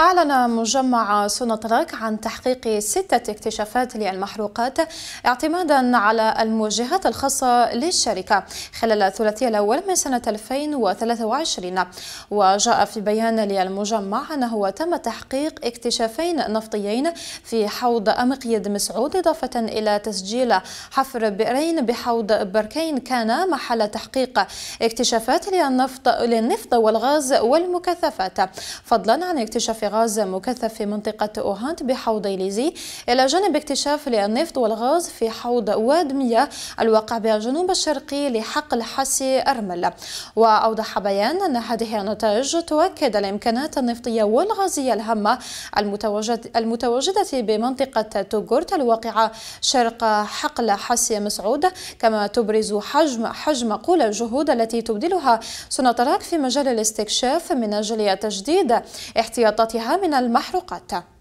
أعلن مجمع سونطراك عن تحقيق ستة اكتشافات للمحروقات اعتمادا على الموجهات الخاصة للشركة خلال الثلاثي الأول من سنة 2023 وجاء في بيان للمجمع أنه تم تحقيق اكتشافين نفطيين في حوض أمقيد مسعود إضافة إلى تسجيل حفر بئرين بحوض بركين كان محل تحقيق اكتشافات للنفط للنفط والغاز والمكثفات فضلا عن اكتشاف غاز مكثف في منطقة أوهانت بحوض ليزي إلى جانب اكتشاف للنفط والغاز في حوض واد الواقع بالجنوب الشرقي لحقل حسي أرمل وأوضح بيان أن هذه النتائج تؤكد الإمكانات النفطية والغازية الهامة المتواجدة بمنطقة توغورت الواقعة شرق حقل حسي مسعود كما تبرز حجم حجم قول الجهود التي تبذلها سناتراك في مجال الاستكشاف من أجل تجديد احتياطات وغيرها من المحروقات